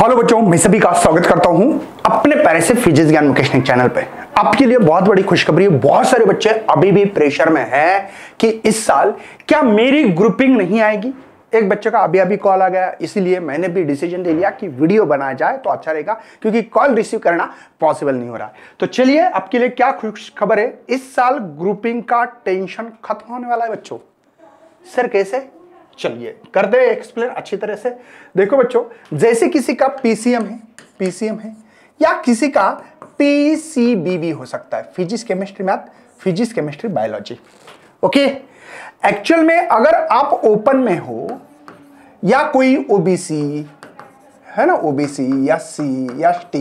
Hello बच्चों मैं सभी का स्वागत करता हूं अपने पैर से फिजिक्स ज्ञान मुकेशनिक चैनल पे आपके लिए बहुत बड़ी खुशखबरी है बहुत सारे बच्चे अभी भी प्रेशर में हैं कि इस साल क्या मेरी ग्रुपिंग नहीं आएगी एक बच्चे का अभी अभी कॉल आ गया इसीलिए मैंने भी डिसीजन ले लिया कि वीडियो बनाया जाए तो अच्छा रहेगा क्योंकि कॉल रिसीव करना पॉसिबल नहीं हो रहा है तो चलिए आपके लिए क्या खुश खबर है इस साल ग्रुपिंग का टेंशन खत्म होने वाला है बच्चों सर कैसे चलिए कर दे एक्सप्लेन अच्छी तरह से देखो बच्चों जैसे किसी का पीसीएम है पीसीएम है या किसी का पीसीबीबी हो सकता है physics chemistry math physics chemistry biology okay actual में अगर आप ओपन में हो या कोई ओबीसी है ना OBC S C S T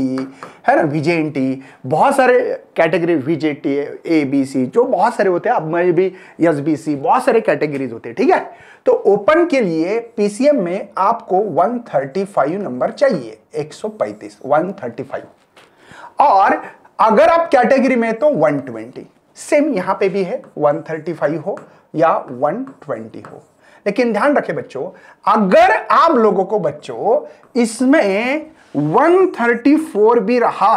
है ना वीजेएनटी बहुत सारे कैटेगरी वीजेटी ए बी सी जो बहुत सारे होते हैं अब मैं भी एस बी सी बहुत सारे कैटेगरीज होते हैं ठीक है तो ओपन के लिए पीसीएम में आपको 135 नंबर चाहिए 135 135 और अगर आप कैटेगरी में तो 120 सेम यहां पे भी है 135 हो या 120 हो लेकिन ध्यान रखे बच्चों अगर आप लोगों को बच्चों इसमें 134 भी रहा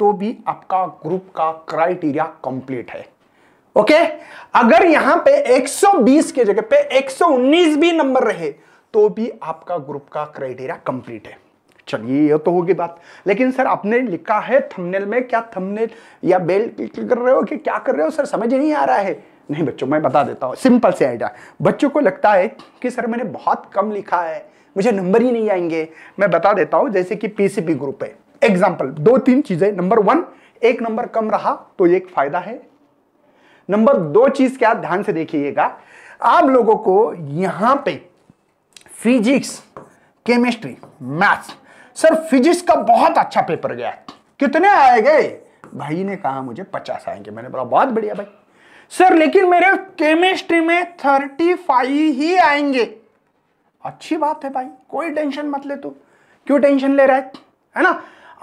तो भी आपका ग्रुप का क्राइटेरिया कंप्लीट है ओके okay? अगर यहां पे 120 के जगह पे 119 भी नंबर रहे तो भी आपका ग्रुप का क्राइटेरिया कंप्लीट है चलिए ये तो होगी बात लेकिन सर आपने लिखा है थंबनेल में क्या थंबनेल या बेल क्लिक कर रहे हो कि क्या कर रहे हो सर समझ नहीं आ रहा है नहीं बच्चों मैं बता देता हूँ सिंपल से आइडिया बच्चों को लगता है कि सर मैंने बहुत कम लिखा है मुझे नंबर ही नहीं आएंगे मैं बता देता हूँ जैसे कि पीसीपी ग्रुप है एग्जाम्पल दो तीन चीज़ें नंबर वन एक नंबर कम रहा तो एक फायदा है नंबर दो चीज़ क्या ध्यान से देखिएगा आप लोगों को यहां पे physics chemistry maths sir physics का बहुत अच्छा पेपर गया कितने आए गए भाई ने कहा मुझे पचास आएंगे मैंने बोला बहुत बढ़िया भाई सर लेकिन मेरे केमिस्ट्री में थर्टी फाइव ही आएंगे अच्छी बात है भाई कोई टेंशन मत ले तू क्यों टेंशन ले रहा है है ना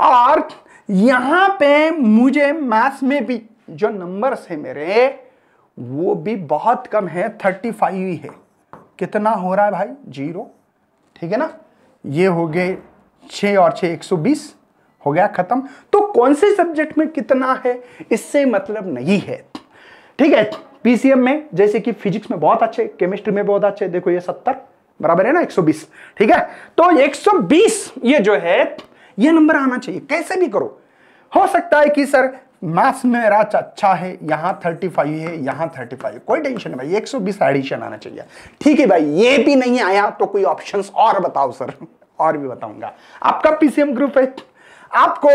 और यहां पे मुझे मैथ्स में भी जो नंबर्स है मेरे वो भी बहुत कम है थर्टी फाइव ही है कितना हो रहा है भाई जीरो ठीक है ना ये हो गए छ और छ एक सौ बीस हो गया खत्म तो कौन से सब्जेक्ट में कितना है इससे मतलब नहीं है ठीक है पीसीएम में जैसे कि फिजिक्स में बहुत अच्छे केमिस्ट्री में बहुत अच्छे देखो ये सत्तर बराबर है ना 120 ठीक है तो 120 ये जो है ये नंबर आना चाहिए कैसे भी करो हो सकता है कि सर मैथ्स में राज अच्छा है थर्टी 35 है थर्टी 35 कोई टेंशन नहीं भाई 120 एडिशन आना चाहिए ठीक है भाई ये भी नहीं आया तो कोई ऑप्शंस और बताओ सर और भी बताऊंगा आपका पीसीएम ग्रुप है आपको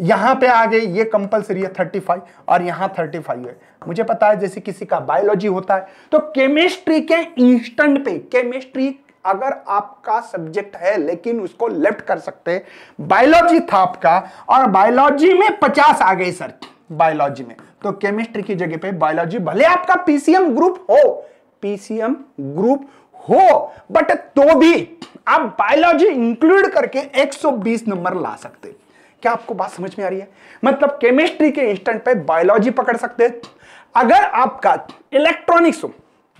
यहां पे आ गए ये कंपलसरी है 35 और थर्टी 35 है मुझे पता है जैसे किसी का बायोलॉजी होता है तो केमिस्ट्री के इंस्टेंट पे केमिस्ट्री अगर आपका सब्जेक्ट है लेकिन उसको लेफ्ट कर सकते बायोलॉजी था आपका और बायोलॉजी में 50 आ गई सर बायोलॉजी में तो केमिस्ट्री की जगह पे बायोलॉजी भले आपका पीसीएम ग्रुप हो पीसीएम ग्रुप हो बट तो भी आप बायोलॉजी इंक्लूड करके 120 नंबर ला सकते हैं क्या आपको बात समझ में आ रही है मतलब केमिस्ट्री के इंस्टेंट पे बायोलॉजी पकड़ सकते हैं अगर आपका इलेक्ट्रॉनिक्स हो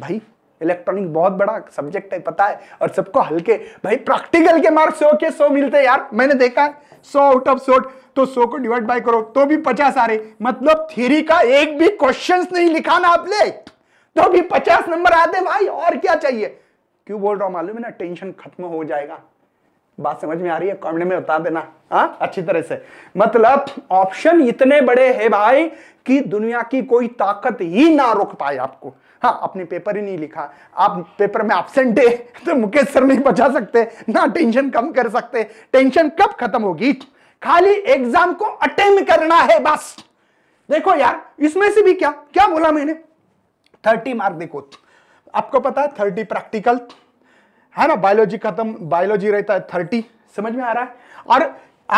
भाई इलेक्ट्रॉनिक बहुत बड़ा सब्जेक्ट है पता है और सबको हल्के भाई प्रैक्टिकल के मार्क्स सो के सो मिलते हैं यार मैंने देखा है सौ आउट ऑफ सोट तो सो को डिवाइड बाय करो तो भी पचास आ रहे मतलब थ्योरी का एक भी क्वेश्चंस नहीं लिखा ना आपने तो भी पचास नंबर आते भाई और क्या चाहिए क्यों बोल रहा हूं मालूम है ना टेंशन खत्म हो जाएगा बात समझ में आ रही है कमेंट में बता देना हाँ अच्छी तरह से मतलब ऑप्शन इतने बड़े है भाई कि दुनिया की कोई ताकत ही ना रोक पाए आपको हाँ अपने पेपर ही नहीं लिखा आप पेपर में एबसेंट है तो मुकेश सर नहीं बचा सकते ना टेंशन कम कर सकते टेंशन कब खत्म होगी खाली एग्जाम को अटेंड करना है बस देखो यार इसमें से भी क्या क्या बोला मैंने थर्टी मार्क देखो आपको पता है थर्टी प्रैक्टिकल है ना बायोलॉजी खत्म बायोलॉजी रहता है थर्टी समझ में आ रहा है और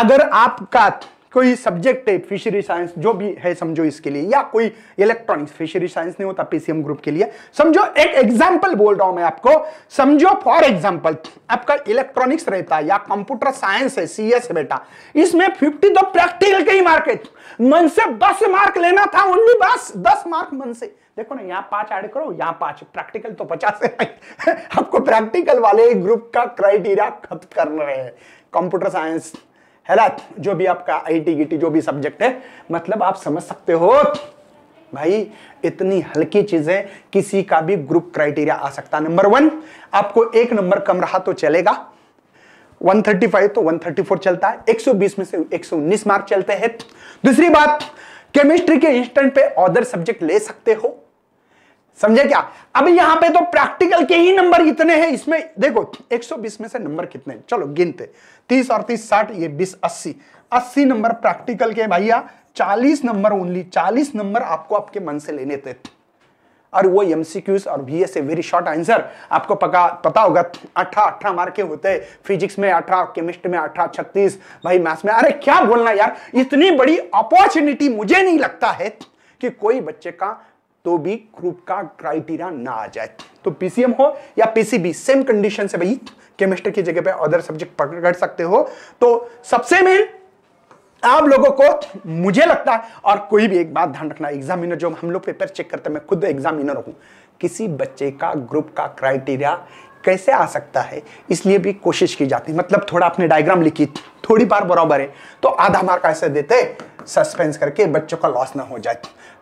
अगर आपका कोई सब्जेक्ट है फिशरी साइंस जो भी है समझो इसके लिए या कोई इलेक्ट्रॉनिक्स फिशरी साइंस नहीं होता पीसीएम ग्रुप के लिए समझो एक एग्जांपल बोल रहा हूं मैं आपको समझो फॉर एग्जांपल आपका इलेक्ट्रॉनिक्स रहता है या कंप्यूटर साइंस है सीएस बेटा इसमें फिफ्टी तो प्रैक्टिकल के ही मार्केट मन से दस मार्क लेना था ओनली बस दस मार्क मन से देखो ना यहाँ पांच ऐड करो यहाँ पांच प्रैक्टिकल तो पचास है आपको प्रैक्टिकल वाले ग्रुप का क्राइटेरिया खत्म कर रहे हैं कंप्यूटर साइंस हेलथ जो भी आपका आई टी जो भी सब्जेक्ट है मतलब आप समझ सकते हो भाई इतनी हल्की चीजें किसी का भी ग्रुप क्राइटेरिया आ सकता नंबर वन आपको एक नंबर कम रहा तो चलेगा 135 तो 134 चलता है 120 में से 119 मार्क चलते हैं दूसरी बात केमिस्ट्री के इंस्टेंट पे अदर सब्जेक्ट ले सकते हो समझे क्या अब यहां पे तो प्रैक्टिकल के ही नंबर इतने हैं इसमें देखो 120 में से नंबर कितने चलो गिनते 30 और 30 60 ये 20 80 80 नंबर प्रैक्टिकल के भैया 40 नंबर ओनली 40 नंबर आपको आपके मन से लेने थे और वो एमसीक्यूज और B S very short answer आपको पका पता होगा अठारह अठारह मार्के होते हैं फिजिक्स में अठारह केमिस्ट्री में अठारह छत्तीस भाई मैथ्स में अरे क्या बोलना यार इतनी बड़ी अपॉर्चुनिटी मुझे नहीं लगता है कि कोई बच्चे का तो भी ग्रुप का क्राइटेरिया ना आ जाए तो पीसीएम हो या पीसीबी सेम कंडीशन से भाई केमिस्ट्री की जगह पे अदर सब्जेक्ट पकड़ सकते हो तो सबसे मेन आप लोगों को मुझे लगता है और कोई भी एक बात ध्यान रखना एग्जामिनर जो हम लोग पेपर चेक करते हैं मैं खुद एग्जामिनर हूं किसी बच्चे का ग्रुप का क्राइटेरिया कैसे आ सकता है इसलिए भी कोशिश की जाती मतलब थोड़ा आपने डायग्राम लिखी थोड़ी बार बराबर है तो आधा मार्क ऐसे देते सस्पेंस करके बच्चों का लॉस ना हो जाए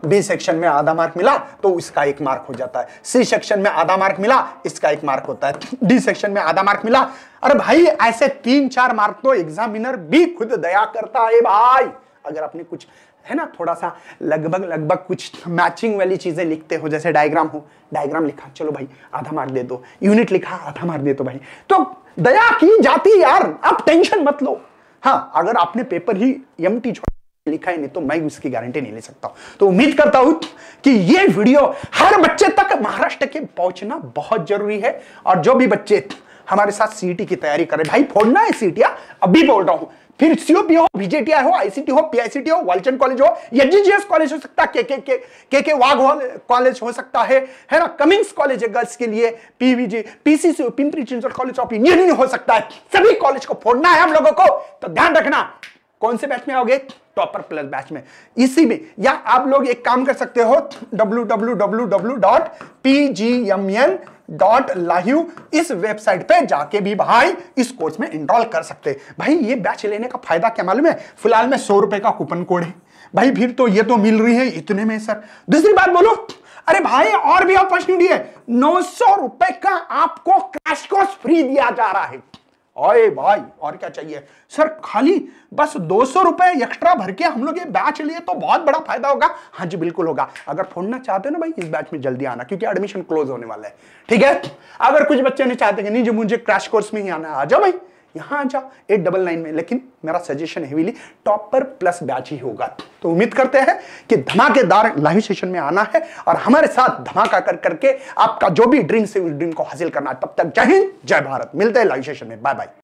बी सेक्शन में आधा मार्क मिला तो इसका एक मार्क हो जाता है सी सेक्शन में आधा मार्क मिला इसका एक मार्क होता है डी सेक्शन में आधा मार्क मिला अरे भाई ऐसे तीन चार मार्क तो एग्जामिनर भी खुद दया करता है भाई अगर आपने कुछ है ना थोड़ा सा लगभग लगभग कुछ मैचिंग वाली चीज़ें लिखते हो जैसे डायग्राम हो डायग्राम लिखा चलो भाई आधा मार दे दो यूनिट लिखा आधा मार दे दो भाई तो दया की जाती यार आप टेंशन मत लो हाँ अगर आपने पेपर ही एम टी लिखा ही नहीं तो मैं उसकी गारंटी नहीं ले सकता हूं तो उम्मीद करता हूं कि ये वीडियो हर बच्चे तक महाराष्ट्र के पहुंचना बहुत जरूरी है और जो भी बच्चे हमारे साथ सीटी e की तैयारी करें भाई फोड़ना है सीटिया e हाँ? अभी बोल रहा हूं फिर सीओपी हो बीजेटीआई हो आईसीटी हो पीआईसीटी हो वालचंद कॉलेज हो या जीजीएस कॉलेज हो सकता है के के के के वाघ कॉलेज हो सकता है है ना कमिंग्स कॉलेज है गर्ल्स के लिए PVG PCC Pimpri Chinchwad college of engineering हो सकता है सभी कॉलेज को फोड़ना है हम लोगों को तो ध्यान रखना कौन से बैच में आओगे टॉपर प्लस बैच में इसी में या आप लोग एक काम कर सकते हो W W W W dot P G M N dot live इस वेबसाइट पे जाके भी भाई इस कोर्स में इनरोल कर सकते भाई ये बैच लेने का फायदा क्या मालूम है फिलहाल में सौ रुपए का कूपन कोड है भाई फिर तो ये तो मिल रही है इतने में सर दूसरी बात बोलो अरे भाई और भी अपॉर्चुनिटी है नौ सौ रुपए का आपको क्रैश कोर्स फ्री दिया जा रहा है ओए भाई और क्या चाहिए सर खाली बस दो सौ रुपए एक्स्ट्रा भर के हम लोग ये बैच लिए तो बहुत बड़ा फायदा होगा हाँ जी बिल्कुल होगा अगर फोड़ना चाहते हो ना भाई इस बैच में जल्दी आना क्योंकि एडमिशन क्लोज होने वाला है ठीक है अगर कुछ बच्चे नहीं चाहते कि नहीं जो मुझे क्रैश कोर्स में ही आना आ जाओ भाई यहाँ आ जा एट डबल नाइन में लेकिन मेरा suggestion heavily topper plus batch ही होगा तो उम्मीद करते हैं कि धमाकेदार लाइव सेशन में आना है और हमारे साथ धमाका कर करके आपका जो भी ड्रीम से उस ड्रीम को हासिल करना है तब तक जय हिंद जय भारत मिलते हैं लाइव सेशन में बाय बाय